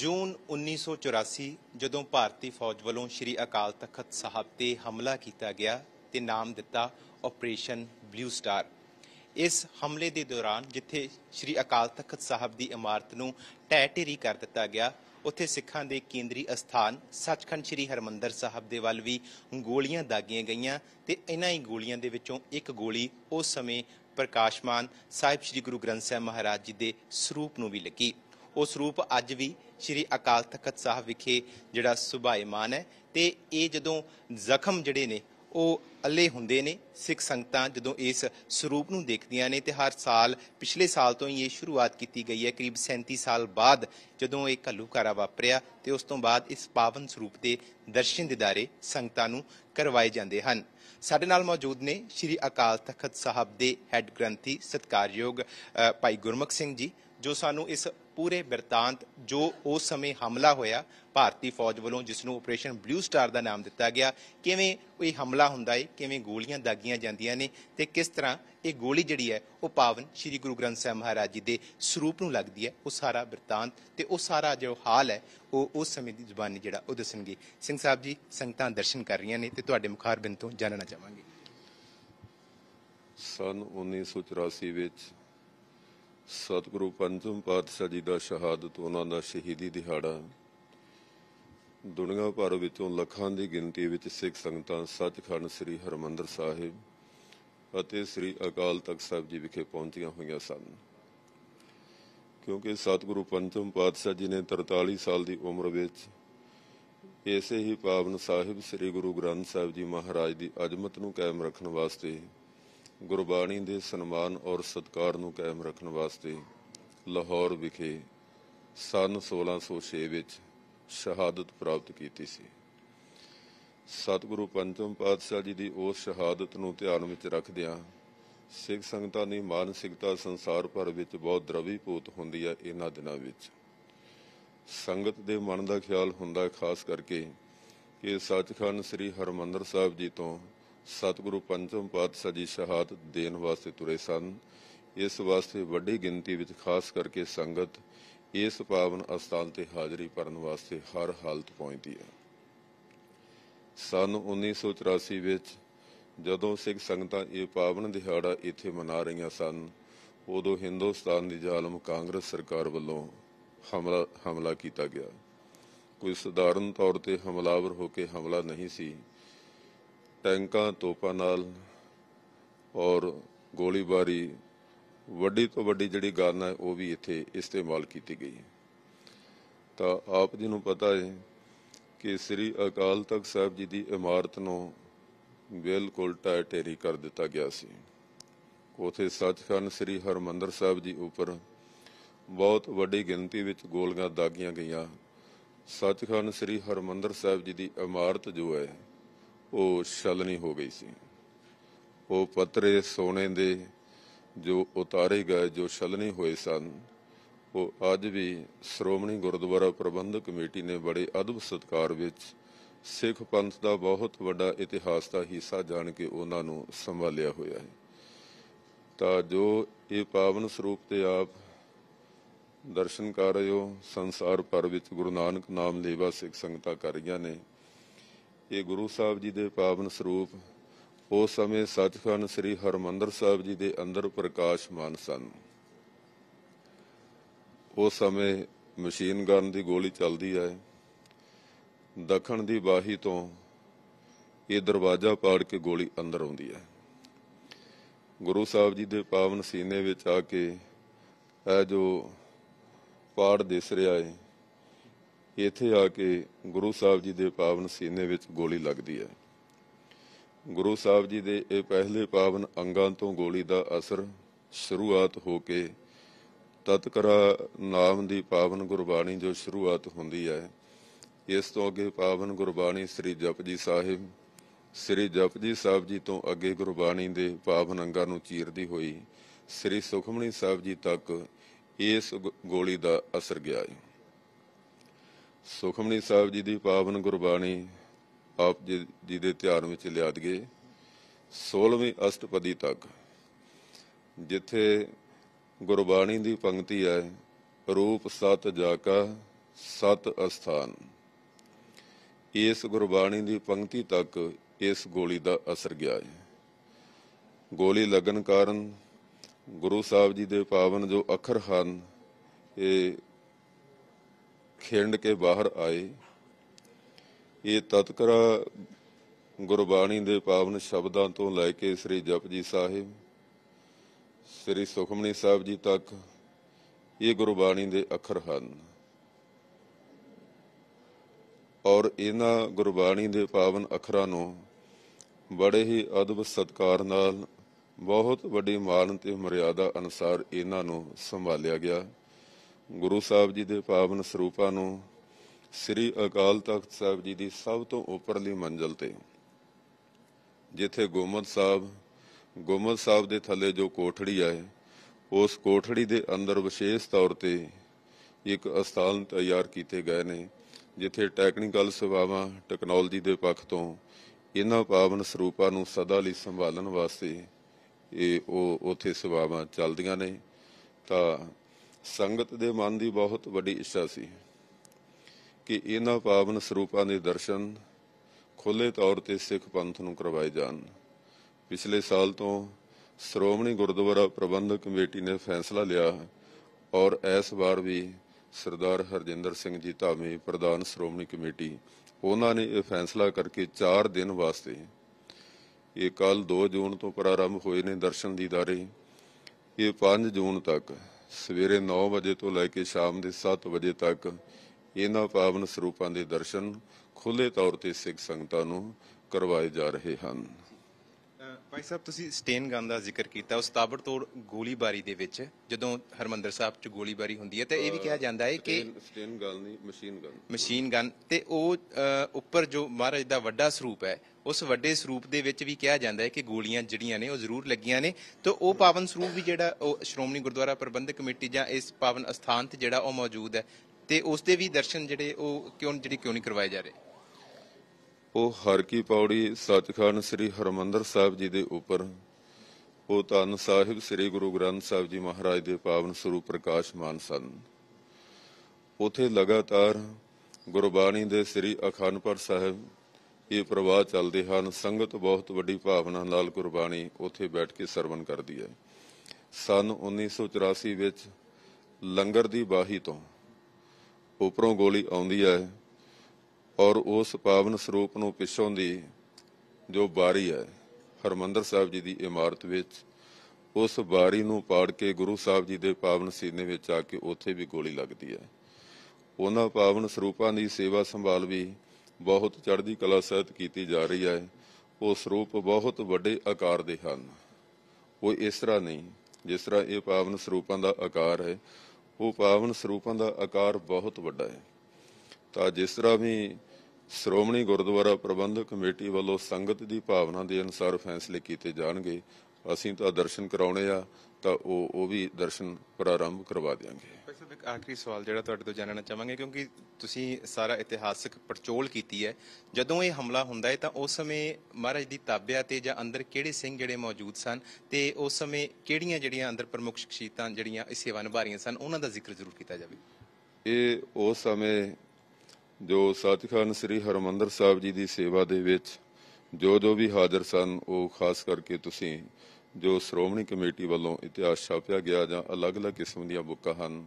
ਜੂਨ 1984 ਜਦੋਂ ਭਾਰਤੀ ਫੌਜ ਵੱਲੋਂ ਸ੍ਰੀ ਅਕਾਲ ਤਖਤ ਸਾਹਿਬ ਤੇ ਹਮਲਾ ਕੀਤਾ ਗਿਆ ਤੇ ਨਾਮ ਦਿੱਤਾ ਆਪਰੇਸ਼ਨ ਬਲੂ ਸਟਾਰ ਇਸ ਹਮਲੇ ਦੇ ਦੌਰਾਨ ਜਿੱਥੇ ਸ੍ਰੀ ਅਕਾਲ ਤਖਤ ਸਾਹਿਬ ਦੀ ਇਮਾਰਤ ਨੂੰ ਟੈ ਟੇਰੀ ਕਰ ਦਿੱਤਾ ਗਿਆ ਉੱਥੇ ਸਿੱਖਾਂ ਦੇ ਕੇਂਦਰੀ ਅਸਥਾਨ ਸੱਚਖੰਡ ਸ੍ਰੀ ਹਰਮੰਦਰ ਸਾਹਿਬ ਦੇ ਵੱਲ ਵੀ ਗੋਲੀਆਂ ਦਾਗੀਆਂ ਗਈਆਂ ਤੇ ਇਨ੍ਹਾਂ ਹੀ ਗੋਲੀਆਂ ਦੇ ਵਿੱਚੋਂ ਇੱਕ ਗੋਲੀ ਉਸ ਸਮੇਂ ਪ੍ਰਕਾਸ਼ਮਾਨ ਸਾਹਿਬ ਸ੍ਰੀ ਗੁਰੂ ਗ੍ਰੰਥ ਸਾਹਿਬ ਮਹਾਰਾਜ ਜੀ ਦੇ ਸਰੂਪ ਨੂੰ ਵੀ ਲੱਗੀ ਉਹ ਸਰੂਪ ਅੱਜ ਵੀ ਸ੍ਰੀ ਅਕਾਲ ਤਖਤ ਸਾਹਿਬ ਵਿਖੇ ਜਿਹੜਾ ਸੁਭਾਇਮਾਨ ਹੈ ਤੇ ਇਹ ਜਦੋਂ ਜ਼ਖਮ ਜਿਹੜੇ ਨੇ ਉਹ ਅੱਲੇ ਹੁੰਦੇ ਨੇ ਸਿੱਖ ਸੰਗਤਾਂ ਜਦੋਂ ਇਸ ਸਰੂਪ ਨੂੰ ਦੇਖਦੀਆਂ ਨੇ ਤੇ ਹਰ ਸਾਲ ਪਿਛਲੇ ਸਾਲ ਤੋਂ ਹੀ ਇਹ ਸ਼ੁਰੂਆਤ ਕੀਤੀ ਗਈ ਹੈ ਕਰੀਬ 37 ਸਾਲ ਬਾਅਦ ਜਦੋਂ ਇਹ ਘੱਲੂਕਾਰਾ ਵਾਪਰਿਆ ਤੇ ਉਸ ਤੋਂ ਬਾਅਦ ਇਸ ਪਾਵਨ ਸਰੂਪ ਦੇ ਦਰਸ਼ਨ ਦਿਦਾਰੇ ਸੰਗਤਾਂ ਨੂੰ ਕਰਵਾਏ ਜਾਂਦੇ ਹਨ ਸਾਡੇ ਨਾਲ ਮੌਜੂਦ ਨੇ ਸ੍ਰੀ ਅਕਾਲ ਤਖਤ ਸਾਹਿਬ ਦੇ ਹੈੱਡ ਗ੍ਰੰਥੀ ਸਤਕਾਰਯੋਗ ਭਾਈ ਗੁਰਮੁਖ ਸਿੰਘ ਜੀ ਜੋ ਸਾਨੂੰ ਇਸ ਪੂਰੇ ਬਿਰਤਾਂਤ ਜੋ ਉਸ ਸਮੇਂ ਹਮਲਾ ਹੋਇਆ ਭਾਰਤੀ ਫੌਜ ਵੱਲੋਂ ਜਿਸ ਨੂੰ ਆਪਰੇਸ਼ਨ ਬਲੂ ਸਟਾਰ ਦਾ ਨਾਮ ਦਿੱਤਾ ਗਿਆ ਕਿਵੇਂ ਇਹ ਹਮਲਾ ਹੁੰਦਾ ਹੈ ਕਿਵੇਂ ਗੋਲੀਆਂ ਦਾਗੀਆਂ ਜਾਂਦੀਆਂ ਨੇ ਤੇ ਕਿਸ ਤਰ੍ਹਾਂ ਇਹ ਗੋਲੀ ਜਿਹੜੀ ਹੈ ਉਹ ਪਾਵਨ ਸ੍ਰੀ ਗੁਰੂ ਗ੍ਰੰਥ ਸਾਹਿਬ ਮਹਾਰਾਜ ਜੀ ਦੇ ਸਰੂਪ ਨੂੰ ਲੱਗਦੀ ਹੈ ਉਹ ਸਾਰਾ ਬਿਰਤਾਂਤ ਤੇ ਉਹ ਸਾਰਾ ਜੋ ਹਾਲ ਹੈ ਉਹ ਉਸ ਸਮੇਂ ਦੀ ਜ਼ੁਬਾਨੀ ਜਿਹੜਾ ਉਹ ਦੱਸਣਗੇ ਸਿੰਘ ਸਾਹਿਬ ਜੀ ਸੰਗਤਾਂ ਦਰਸ਼ਨ ਕਰ ਰਹੀਆਂ ਨੇ ਤੇ ਤੁਹਾਡੇ ਮੁਖਾਰਬਿੰਦ ਤੋਂ ਜਾਣਨਾ ਚਾਹਾਂਗੇ ਸਨ 1984 ਵਿੱਚ ਸਤਿਗੁਰੂ ਪੰਚਮ ਪਾਤਸ਼ਾਹ ਜੀ ਦਾ ਸ਼ਹਾਦਤ ਉਹਨਾਂ ਦਾ ਸ਼ਹੀਦੀ ਦਿਹਾੜਾ ਦੁਨੀਆ ਭਰ ਵਿੱਚੋਂ ਲੱਖਾਂ ਦੀ ਗਿਣਤੀ ਵਿੱਚ ਸਿੱਖ ਸੰਗਤਾਂ ਸੱਚਖੰਡ ਸ੍ਰੀ ਹਰਮੰਦਰ ਸਾਹਿਬ ਅਤੇ ਸ੍ਰੀ ਅਕਾਲ ਤਖਤ ਸਾਹਿਬ ਜੀ ਵਿਖੇ ਪਹੁੰਚੀਆਂ ਹੋਈਆਂ ਸਨ ਕਿਉਂਕਿ ਸਤਿਗੁਰੂ ਪੰਚਮ ਪਾਤਸ਼ਾਹ ਜੀ ਨੇ 43 ਸਾਲ ਦੀ ਉਮਰ ਵਿੱਚ ਇਸੇ ਹੀ ਪਾਵਨ ਸਾਹਿਬ ਸ੍ਰੀ ਗੁਰੂ ਗ੍ਰੰਥ ਸਾਹਿਬ ਜੀ ਮਹਾਰਾਜ ਦੀ ਅਜ਼ਮਤ ਨੂੰ ਕਾਇਮ ਰੱਖਣ ਵਾਸਤੇ ਗੁਰਬਾਣੀ ਦੇ ਸਨਮਾਨ ਔਰ ਸਤਕਾਰ ਨੂੰ ਕਾਇਮ ਰੱਖਣ ਵਾਸਤੇ ਲਾਹੌਰ ਵਿਖੇ ਸਨ 1606 ਵਿੱਚ ਸ਼ਹਾਦਤ ਪ੍ਰਾਪਤ ਕੀਤੀ ਸੀ ਸਤਿਗੁਰੂ ਪੰਚਮ ਪਾਤਸ਼ਾਹ ਜੀ ਦੀ ਉਸ ਸ਼ਹਾਦਤ ਨੂੰ ਧਿਆਨ ਵਿੱਚ ਰੱਖਦਿਆਂ ਸਿੱਖ ਸੰਗਤਾਂ ਦੀ ਮਾਨਸਿਕਤਾ ਸੰਸਾਰ ਭਰ ਵਿੱਚ ਬਹੁਤ ਦਰਵੀਭੂਤ ਹੁੰਦੀ ਹੈ ਇਹਨਾਂ ਦਿਨਾਂ ਵਿੱਚ ਸੰਗਤ ਦੇ ਮਨ ਦਾ ਖਿਆਲ ਹੁੰਦਾ ਖਾਸ ਕਰਕੇ ਕਿ ਸੱਚਖੰਡ ਸ੍ਰੀ ਹਰਮੰਦਰ ਸਾਹਿਬ ਜੀ ਤੋਂ ਸਤਿਗੁਰੂ ਪੰਚਮ ਪਾਤਸ਼ਾਹ ਜੀ ਸਹਾਤ ਦੇਣ ਵਾਸਤੇ ਤੁਰੇ ਸਨ ਇਸ ਵਾਸਤੇ ਵੱਡੀ ਗਿਣਤੀ ਵਿੱਚ ਖਾਸ ਕਰਕੇ ਸੰਗਤ ਇਸ ਪਾਵਨ ਅਸਥਾਨ ਤੇ ਹਾਜ਼ਰੀ ਭਰਨ ਵਾਸਤੇ ਹਰ ਹਾਲਤ ਪਹੁੰਚਦੀ ਹੈ ਸਨ 1984 ਵਿੱਚ ਜਦੋਂ ਸਿੱਖ ਸੰਗਤਾਂ ਇਹ ਪਾਵਨ ਦਿਹਾੜਾ ਇੱਥੇ ਮਨਾ ਰਹੀਆਂ ਸਨ ਉਦੋਂ ਹਿੰਦੁਸਤਾਨ ਦੀ ਜ਼ਾਲਮ ਕਾਂਗਰਸ ਸਰਕਾਰ ਵੱਲੋਂ ਹਮਲਾ ਹਮਲਾ ਕੀਤਾ ਗਿਆ ਕੋਈ ਸਧਾਰਨ ਤੌਰ ਤੇ ਹਮਲਾਵਰ ਹੋ ਕੇ ਹਮਲਾ ਨਹੀਂ ਸੀ ਟੈਂਕਾਂ ਤੋਪਾਂ ਨਾਲ ਔਰ ਗੋਲੀਬਾਰੀ ਵੱਡੀ ਤੋਂ ਵੱਡੀ ਜਿਹੜੀ ਗਨ ਹੈ ਉਹ ਵੀ ਇੱਥੇ ਇਸਤੇਮਾਲ ਕੀਤੀ ਗਈ ਹੈ ਤਾਂ ਆਪ ਜੀ ਨੂੰ ਪਤਾ ਹੈ ਕਿ ਸ੍ਰੀ ਅਕਾਲ ਤਖਤ ਸਾਹਿਬ ਜੀ ਦੀ ਇਮਾਰਤ ਨੂੰ ਬਿਲਕੁਲ ਟਾਇਟੇਰੀ ਕਰ ਦਿੱਤਾ ਗਿਆ ਸੀ ਉਥੇ ਸੱਚਖੰਡ ਸ੍ਰੀ ਹਰਮੰਦਰ ਸਾਹਿਬ ਜੀ ਉੱਪਰ ਬਹੁਤ ਵੱਡੀ ਗਿਣਤੀ ਵਿੱਚ ਗੋਲੀਆਂ ਦਾਗੀਆਂ ਗਈਆਂ ਸੱਚਖੰਡ ਸ੍ਰੀ ਹਰਮੰਦਰ ਸਾਹਿਬ ਜੀ ਦੀ ਇਮਾਰਤ ਜੋ ਹੈ ਉਹ ਛਲਣੀ ਹੋ ਗਈ ਸੀ ਉਹ ਪਤਰੇ ਸੋਨੇ ਦੇ ਜੋ ਉਤਾਰੇ ਗਏ ਜੋ ਛਲਣੀ ਹੋਏ ਸਨ ਉਹ ਅੱਜ ਵੀ ਸ਼੍ਰੋਮਣੀ ਗੁਰਦੁਆਰਾ ਪ੍ਰਬੰਧਕ ਕਮੇਟੀ ਨੇ ਬੜੇ ਅਦਬ ਸਤਕਾਰ ਵਿੱਚ ਸਿੱਖ ਪੰਥ ਦਾ ਬਹੁਤ ਵੱਡਾ ਇਤਿਹਾਸ ਦਾ ਹਿੱਸਾ ਜਾਣ ਕੇ ਉਹਨਾਂ ਨੂੰ ਸੰਭਾਲਿਆ ਹੋਇਆ ਹੈ ਤਾਂ ਜੋ ਇਹ ਪਾਵਨ ਸਰੂਪ ਤੇ ਆਪ ਦਰਸ਼ਨ ਕਰ ਰਹੇ ਹੋ ਸੰਸਾਰ ਪਰ ਵਿੱਚ ਗੁਰੂ ਨਾਨਕ ਨਾਮ ਲੇਵਾ ਸਿੱਖ ਸੰਗਤਾਂ ਕਰ ਰਹੀਆਂ ਨੇ ਇਹ ਗੁਰੂ ਸਾਹਿਬ ਜੀ ਦੇ ਪਾਵਨ ਸਰੂਪ ਉਸ ਸਮੇਂ ਸਤਿਖੰਡ ਸ੍ਰੀ ਹਰਮੰਦਰ ਸਾਹਿਬ ਜੀ ਦੇ ਅੰਦਰ ਪ੍ਰਕਾਸ਼ਮਾਨ ਸਨ ਉਸ ਸਮੇਂ ਮਸ਼ੀਨ ਗਨ ਦੀ ਗੋਲੀ ਚੱਲਦੀ ਆਏ ਦੱਖਣ ਦੀ ਬਾਹੀ ਤੋਂ ਇਹ ਦਰਵਾਜ਼ਾ ਪਾੜ ਕੇ ਗੋਲੀ ਅੰਦਰ ਆਉਂਦੀ ਹੈ ਗੁਰੂ ਸਾਹਿਬ ਜੀ ਦੇ ਪਾਵਨ ਸੀਨੇ ਵਿੱਚ ਆ ਕੇ ਇਹ ਜੋ ਪਾੜ ਦਿਸ ਰਿਹਾ ਹੈ ਇੱਥੇ ਆ ਕੇ ਗੁਰੂ ਸਾਹਿਬ ਜੀ ਦੇ ਪਾਵਨ ਸੀਨੇ ਵਿੱਚ ਗੋਲੀ ਲੱਗਦੀ ਹੈ ਗੁਰੂ ਸਾਹਿਬ ਜੀ ਦੇ ਇਹ ਪਹਿਲੇ ਪਾਵਨ ਅੰਗਾਂ ਤੋਂ ਗੋਲੀ ਦਾ ਅਸਰ ਸ਼ੁਰੂਆਤ ਹੋ ਕੇ ਤਤਕਰਾ ਨਾਮ ਦੀ ਪਾਵਨ ਗੁਰਬਾਣੀ ਜੋ ਸ਼ੁਰੂਆਤ ਹੁੰਦੀ ਹੈ ਇਸ ਤੋਂ ਅੱਗੇ ਪਾਵਨ ਗੁਰਬਾਣੀ ਸ੍ਰੀ ਜਪਜੀ ਸਾਹਿਬ ਸ੍ਰੀ ਜਪਜੀ ਸਾਹਿਬ ਜੀ ਤੋਂ ਅੱਗੇ ਗੁਰਬਾਣੀ ਦੇ ਪਾਵਨ ਅੰਗਾਂ ਨੂੰ ਚੀਰਦੀ ਹੋਈ ਸ੍ਰੀ ਸੁਖਮਣੀ ਸਾਹਿਬ ਜੀ ਤੱਕ ਇਸ ਗੋਲੀ ਦਾ ਅਸਰ ਗਿਆ ਹੈ ਸੁਖਮਨੀ ਸਾਹਿਬ ਜੀ ਦੀ ਪਾਵਨ ਗੁਰਬਾਣੀ ਆਪ ਜੀ ਦੇ ਧਿਆਨ ਵਿੱਚ ਲਿਆਦ ਗਏ 16ਵੀਂ ਅਸ਼ਟਪਦੀ ਤੱਕ ਜਿੱਥੇ ਗੁਰਬਾਣੀ ਦੀ ਪੰਕਤੀ ਹੈ ਰੂਪ ਸਤ ਜਾਕਾ ਸਤ ਅਸਥਾਨ ਇਸ ਗੁਰਬਾਣੀ ਦੀ ਪੰਕਤੀ ਤੱਕ ਇਸ ਗੋਲੀ ਦਾ ਅਸਰ ਗਿਆ ਹੈ ਗੋਲੀ ਲੱਗਣ ਕਾਰਨ ਗੁਰੂ ਸਾਹਿਬ ਜੀ ਦੇ ਪਾਵਨ ਜੋ ਅੱਖਰ ਹਨ ਇਹ ਖੇਡ ਕੇ ਬਾਹਰ ਆਏ ਇਹ ਤਤਕਰਾ ਗੁਰਬਾਣੀ ਦੇ ਪਾਵਨ ਸ਼ਬਦਾਂ ਤੋਂ ਲੈ ਕੇ ਸ੍ਰੀ ਜਪਜੀ ਸਾਹਿਬ ਸ੍ਰੀ ਸੁਖਮਨੀ ਸਾਹਿਬ ਜੀ ਤੱਕ ਇਹ ਗੁਰਬਾਣੀ ਦੇ ਅੱਖਰ ਹਨ ਔਰ ਇਹਨਾਂ ਗੁਰਬਾਣੀ ਦੇ ਪਾਵਨ ਅੱਖਰਾਂ ਨੂੰ ਬੜੇ ਹੀ ਅਦਬ ਸਤਕਾਰ ਨਾਲ ਬਹੁਤ ਵੱਡੀ ਮਾਨ ਤੇ ਮਰਿਆਦਾ ਅਨਸਾਰ ਇਹਨਾਂ ਨੂੰ ਸੰਭਾਲਿਆ ਗਿਆ ਗੁਰੂ ਸਾਹਿਬ ਜੀ ਦੇ ਪਾਵਨ ਸਰੂਪਾਂ ਨੂੰ ਸ੍ਰੀ ਅਕਾਲ ਤਖਤ ਸਾਹਿਬ ਜੀ ਦੀ ਸਭ ਤੋਂ ਉੱਪਰਲੀ ਮੰਜ਼ਲ ਤੇ ਜਿੱਥੇ ਗੋਮਦ ਸਾਹਿਬ ਗੋਮਦ ਸਾਹਿਬ ਦੇ ਥੱਲੇ ਜੋ ਕੋਠੜੀ ਆਏ ਉਸ ਕੋਠੜੀ ਦੇ ਅੰਦਰ ਵਿਸ਼ੇਸ਼ ਤੌਰ ਤੇ ਇੱਕ ਅਸਥਾਨ ਤਿਆਰ ਕੀਤੇ ਗਏ ਨੇ ਜਿੱਥੇ ਟੈਕਨੀਕਲ ਸੇਵਾਵਾਂ ਟੈਕਨੋਲੋਜੀ ਦੇ ਪੱਖ ਤੋਂ ਇਹਨਾਂ ਪਾਵਨ ਸਰੂਪਾਂ ਨੂੰ ਸਦਾ ਲਈ ਸੰਭਾਲਣ ਵਾਸਤੇ ਇਹ ਉਹ ਉਥੇ ਸੇਵਾਵਾਂ ਚੱਲਦੀਆਂ ਨੇ ਤਾਂ ਸੰਗਤ ਦੇ ਮਨ ਦੀ ਬਹੁਤ ਵੱਡੀ ਇੱਛਾ ਸੀ ਕਿ ਇਹਨਾਂ ਪਾਵਨ ਸਰੂਪਾਂ ਦੇ ਦਰਸ਼ਨ ਖੁੱਲੇ ਤੌਰ ਤੇ ਸਿੱਖ ਪੰਥ ਨੂੰ ਕਰਵਾਏ ਜਾਣ ਪਿਛਲੇ ਸਾਲ ਤੋਂ ਸ਼੍ਰੋਮਣੀ ਗੁਰਦੁਆਰਾ ਪ੍ਰਬੰਧਕ ਕਮੇਟੀ ਨੇ ਫੈਸਲਾ ਲਿਆ ਔਰ ਇਸ ਵਾਰ ਵੀ ਸਰਦਾਰ ਹਰਜਿੰਦਰ ਸਿੰਘ ਜੀ ਧਾਮੀ ਪ੍ਰਧਾਨ ਸ਼੍ਰੋਮਣੀ ਕਮੇਟੀ ਉਹਨਾਂ ਨੇ ਇਹ ਫੈਸਲਾ ਕਰਕੇ 4 ਦਿਨ ਵਾਸਤੇ ਇਹ ਕੱਲ 2 ਜੂਨ ਤੋਂ ਪ੍ਰਾਰੰਭ ਹੋਏ ਨੇ ਦਰਸ਼ਨ ਦੀਦਾਰੇ ਇਹ 5 ਜੂਨ ਤੱਕ ਸਵੇਰੇ 9 ਵਜੇ ਤੋਂ ਲੈ ਕੇ ਸ਼ਾਮ ਦੇ 7 ਵਜੇ ਤੱਕ ਇਹਨਾਂ ਪਾਵਨ ਸਰੂਪਾਂ ਦੇ ਦਰਸ਼ਨ ਖੁੱਲੇ ਤੌਰ ਤੇ ਸਿੱਖ ਸੰਗਤਾਂ ਨੂੰ ਕਰਵਾਏ ਜਾ ਰਹੇ ਹਨ ਭਾਈ ਸਾਹਿਬ ਤੁਸੀਂ ਸਟੇਨ ਗਨ ਦਾ ਜ਼ਿਕਰ ਕੀਤਾ ਉਸ ਤਾਬੜਤੋੜ ਗੋਲੀਬਾਰੀ ਦੇ ਵਿੱਚ ਜਦੋਂ ਹਰਮੰਦਰ ਸਾਹਿਬ 'ਚ ਗੋਲੀਬਾਰੀ ਹੁੰਦੀ ਹੈ ਤਾਂ ਇਹ ਵੀ ਕਿਹਾ ਜਾਂਦਾ ਹੈ ਕਿ ਸਟੇਨ ਗਨ ਨਹੀਂ ਮਸ਼ੀਨ ਗਨ ਮਸ਼ੀਨ ਗਨ ਤੇ ਉਹ ਉੱਪਰ ਜੋ ਮਹਾਰਾਜ ਦਾ ਵੱਡਾ ਸਰੂਪ ਹੈ ਉਸ ਵੱਡੇ ਸਰੂਪ ਦੇ ਵਿੱਚ ਵੀ ਕਿਹਾ ਜਾਂਦਾ ਹੈ ਕਿ ਗੋਲੀਆਂ ਜਿਹੜੀਆਂ ਨੇ ਉਹ ਜ਼ਰੂਰ ਲੱਗੀਆਂ ਨੇ ਤੇ ਉਹ ਪਾਵਨ ਸਰੂਪ ਵੀ ਜਿਹੜਾ ਉਹ ਸ਼੍ਰੋਮਣੀ ਗੁਰਦੁਆਰਾ ਪ੍ਰਬੰਧਕ ਕਮੇਟੀ ਜਾਂ ਇਸ ਪਾਵਨ ਅਸਥਾਨ ਤੇ ਜਿਹੜਾ ਉਹ ਮੌਜੂਦ ਹੈ ਤੇ ਉਸ ਦੇ ਵੀ ਦਰਸ਼ਨ ਜਿਹੜੇ ਉਹ ਕਿਉਂ ਜਿਹੜੇ ਕਿਉਂ ਨਹੀਂ ਕਰਵਾਏ ਜਾ ਰਹੇ ਉਹ ਹਰ ਕੀ ਪੌੜੀ ਸਤਖਾਨ ਸ੍ਰੀ ਹਰਮੰਦਰ ਸਾਹਿਬ ਜੀ ਦੇ ਉੱਪਰ ਉਹ ਤਨ ਸਾਹਿਬ ਸ੍ਰੀ ਗੁਰੂ ਗ੍ਰੰਥ ਸਾਹਿਬ ਜੀ ਮਹਾਰਾਜ ਦੇ ਪਾਵਨ ਸਰੂਪ ਪ੍ਰਕਾਸ਼ਮਾਨ ਸਨ ਉਥੇ ਲਗਾਤਾਰ ਗੁਰਬਾਣੀ ਦੇ ਸ੍ਰੀ ਅਖੰਡ ਪਰ ਸਾਹਿਬ ਇਹ ਪ੍ਰਵਾਹ ਚੱਲਦੇ ਹਨ ਸੰਗਤ ਬਹੁਤ ਵੱਡੀ ਭਾਵਨਾ ਨਾਲ ਕੁਰਬਾਨੀ ਉੱਥੇ ਬੈਠ ਕੇ ਸਰਵਨ ਕਰਦੀ ਹੈ ਸਨ 1984 ਵਿੱਚ ਲੰਗਰ ਦੀ ਬਾਹੀ ਤੋਂ ਉਪਰੋਂ ਗੋਲੀ ਆਉਂਦੀ ਹੈ ਔਰ ਉਸ ਪਾਵਨ ਸਰੂਪ ਨੂੰ ਪਿੱਛੋਂ ਦੀ ਜੋ ਬਾਰੀ ਹੈ ਹਰਮੰਦਰ ਸਾਹਿਬ ਜੀ ਦੀ ਇਮਾਰਤ ਵਿੱਚ ਉਸ ਬਾਰੀ ਨੂੰ ਪਾੜ ਕੇ ਗੁਰੂ ਸਾਹਿਬ ਜੀ ਦੇ ਪਾਵਨ ਸੀਨੇ ਵਿੱਚ ਆ ਕੇ ਉੱਥੇ ਵੀ ਗੋਲੀ ਲੱਗਦੀ ਹੈ ਉਹਨਾਂ ਪਾਵਨ ਸਰੂਪਾਂ ਦੀ ਸੇਵਾ ਸੰਭਾਲ ਵੀ ਬਹੁਤ ਚੜ੍ਹਦੀ ਕਲਾ ਸਹਿਤ ਕੀਤੀ ਜਾ ਰਹੀ ਹੈ ਉਹ ਸਰੂਪ ਬਹੁਤ ਵੱਡੇ ਆਕਾਰ ਦੇ ਹਨ ਉਹ ਇਸ ਤਰ੍ਹਾਂ ਨਹੀਂ ਜਿਸ ਤਰ੍ਹਾਂ ਇਹ ਪਾਵਨ ਸਰੂਪਾਂ ਦਾ ਆਕਾਰ ਹੈ ਉਹ ਪਾਵਨ ਸਰੂਪਾਂ ਦਾ ਆਕਾਰ ਬਹੁਤ ਵੱਡਾ ਹੈ ਤਾਂ ਜਿਸ ਤਰ੍ਹਾਂ ਵੀ ਸ਼੍ਰੋਮਣੀ ਗੁਰਦੁਆਰਾ ਪ੍ਰਬੰਧਕ ਕਮੇਟੀ ਵੱਲੋਂ ਸੰਗਤ ਦੀ ਭਾਵਨਾ ਦੇ ਅਨੁਸਾਰ ਫੈਸਲੇ ਕੀਤੇ ਜਾਣਗੇ ਅਸੀਂ ਤਾਂ ਦਰਸ਼ਨ ਕਰਾਉਣੇ ਆ ਤਾਂ ਉਹ ਉਹ ਵੀ ਦਰਸ਼ਨ ਪ੍ਰਾਰੰਭ ਕਰਵਾ ਦੇਵਾਂਗੇ ਇੱਕ ਆਖਰੀ ਸਵਾਲ ਜਿਹੜਾ ਤੁਹਾਡੇ ਤੋਂ ਜਾਣਨਾ ਚਾਹਾਂਗੇ ਕਿਉਂਕਿ ਤੁਸੀਂ ਸਾਰਾ ਇਤਿਹਾਸਕ ਪਰਚੋਲ ਕੀਤੀ ਹੈ ਜਦੋਂ ਇਹ ਹਮਲਾ ਹੁੰਦਾ ਹੈ ਤਾਂ ਉਸ ਸਮੇਂ ਮਹਾਰਾਜ ਦੀ ਤਾਬਿਆ ਤੇ ਜਾਂ ਅੰਦਰ ਕਿਹੜੇ ਸਿੰਘ ਜਿਹੜੇ ਮੌਜੂਦ ਸਨ ਤੇ ਉਸ ਸਮੇਂ ਕਿਹੜੀਆਂ ਜਿਹੜੀਆਂ ਅੰਦਰ ਪ੍ਰਮੁੱਖ ਸ਼ਖਸੀਅਤਾਂ ਜਿਹੜੀਆਂ ਇਸ ਸੇਵਾ ਨਿਭਾਰੀਆਂ ਸਨ ਉਹਨਾਂ ਦਾ ਜ਼ਿਕਰ ਜ਼ਰੂਰ ਕੀਤਾ ਜਾਵੇ ਇਹ ਉਸ ਸਮੇਂ ਜੋ ਸਤਿਖਾਨ ਸ੍ਰੀ ਹਰਮੰਦਰ ਸਾਹਿਬ ਜੀ ਦੀ ਸੇਵਾ ਦੇ ਵਿੱਚ ਜੋ ਜੋ ਵੀ ਹਾਜ਼ਰ ਸਨ ਉਹ ਖਾਸ ਕਰਕੇ ਤੁਸੀਂ ਜੋ ਸ਼੍ਰੋਮਣੀ ਕਮੇਟੀ ਵੱਲੋਂ ਇਤਿਹਾਸ ਛਾਪਿਆ ਗਿਆ ਜਾਂ ਅਲੱਗ-ਅਲੱਗ ਕਿਸਮ ਦੀਆਂ ਬੁੱਕਾਂ ਹਨ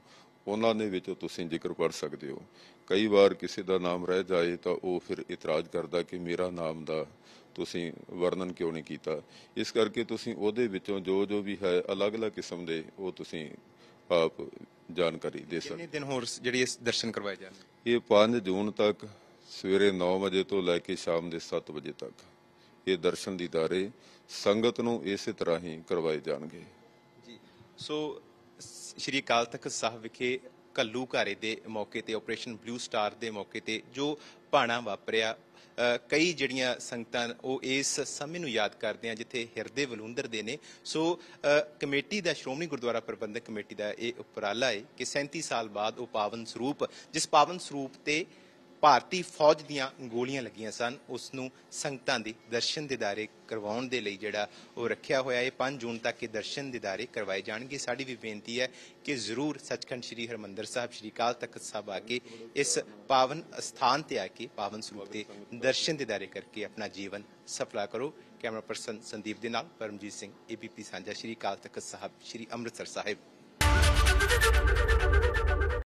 ਉਹਨਾਂ ਦੇ ਵਿੱਚੋਂ ਤੁਸੀਂ ਜ਼ਿਕਰ ਕਰ ਸਕਦੇ ਹੋ ਕਈ ਵਾਰ ਕਿਸੇ ਦਾ ਨਾਮ ਰਹਿ ਜਾਏ ਤਾਂ ਉਹ ਫਿਰ ਇਤਰਾਜ਼ ਕਰਦਾ ਕਿ ਮੇਰਾ ਨਾਮ ਦਾ ਤੁਸੀਂ ਵਰਣਨ ਕਿਉਂ ਨਹੀਂ ਕੀਤਾ ਇਸ ਕਰਕੇ ਤੁਸੀਂ ਉਹਦੇ ਵਿੱਚੋਂ ਜੋ ਜੋ ਵੀ ਹੈ ਅਲੱਗ-ਅਲੱਗ ਕਿਸਮ ਦੇ ਉਹ ਤੁਸੀਂ ਆਪ ਜਾਣਕਾਰੀ ਦੇ ਸਕਦੇ ਕਿੰਨੇ ਦਿਨ ਹੋਰ ਜਿਹੜੀ ਇਸ ਦਰਸ਼ਨ ਕਰਵਾਏ ਜਾਣਗੇ ਇਹ 5 ਜੂਨ ਤੱਕ ਸਵੇਰੇ 9 ਵਜੇ ਤੋਂ ਲੈ ਕੇ ਸ਼ਾਮ ਦੇ 7 ਵਜੇ ਤੱਕ ਇਹ ਦਰਸ਼ਨ ਦੀਦਾਰੇ ਸੰਗਤ ਨੂੰ ਇਸੇ ਤਰ੍ਹਾਂ ਹੀ ਕਰਵਾਏ ਜਾਣਗੇ ਜੀ ਸੋ ਸ਼੍ਰੀ ਅਕਾਲ ਤਖਤ ਸਾਹਿਬ ਵਿਖੇ ਕੱਲੂ ਘਾਰੇ ਦੇ ਮੌਕੇ ਤੇ ਆਪਰੇਸ਼ਨ ਬਲੂ ਸਟਾਰ ਦੇ ਮੌਕੇ ਤੇ ਜੋ ਪਾਣਾ ਵਾਪਰਿਆ ਕਈ ਜਿਹੜੀਆਂ ਸੰਗਤਾਂ ਉਹ ਇਸ ਸਮੇਂ ਨੂੰ ਯਾਦ ਕਰਦੇ ਆ ਜਿੱਥੇ ਹਿਰਦੇ ਵਲੂੰਦਰ ਦੇ ਨੇ ਸੋ ਕਮੇਟੀ ਦਾ ਸ਼੍ਰੋਮਣੀ ਗੁਰਦੁਆਰਾ ਪ੍ਰਬੰਧਕ ਕਮੇਟੀ ਦਾ ਇਹ ਉਪਰਾਲਾ ਹੈ ਕਿ 37 ਸਾਲ ਬਾਅਦ ਉਹ ਪਾਵਨ ਸਰੂਪ ਜਿਸ ਪਾਵਨ ਸਰੂਪ ਤੇ ਭਾਰਤੀ ਫੌਜ ਦੀਆਂ ਗੋਲੀਆਂ ਲੱਗੀਆਂ ਸਨ ਉਸ ਨੂੰ ਸੰਗਤਾਂ ਦੇ ਦਰਸ਼ਨ ਦਿਦਾਰੇ ਕਰਵਾਉਣ ਦੇ ਲਈ ਜਿਹੜਾ ਉਹ ਰੱਖਿਆ ਹੋਇਆ ਹੈ 5 ਜੂਨ ਤੱਕ ਇਹ ਦਰਸ਼ਨ ਦਿਦਾਰੇ ਕਰਵਾਏ ਜਾਣਗੇ ਸਾਡੀ ਵੀ ਬੇਨਤੀ ਹੈ ਕਿ ਜ਼ਰੂਰ ਸੱਚਖੰਡ ਸ੍ਰੀ ਹਰਮੰਦਰ ਸਾਹਿਬ ਸ੍ਰੀ ਕਾਲ ਤਖਤ ਸਾਹਿਬ ਆ ਕੇ ਇਸ ਪਾਵਨ ਸਥਾਨ ਤੇ ਆ ਕੇ ਪਾਵਨ ਸਰੂਪ ਦੇ ਦਰਸ਼ਨ ਦਿਦਾਰੇ ਕਰਕੇ ਆਪਣਾ ਜੀਵਨ ਸਫਲਾ ਕਰੋ ਕੈਮਰਾ ਪਰਸਨ ਸੰਦੀਪ ਦੇ ਨਾਲ ਪਰਮਜੀਤ ਸਿੰਘ ਏਬੀਪੀ ਸਾਂਝਾ ਸ੍ਰੀ ਕਾਲ ਤਖਤ ਸਾਹਿਬ ਸ੍ਰੀ ਅੰਮ੍ਰਿਤਸਰ ਸਾਹਿਬ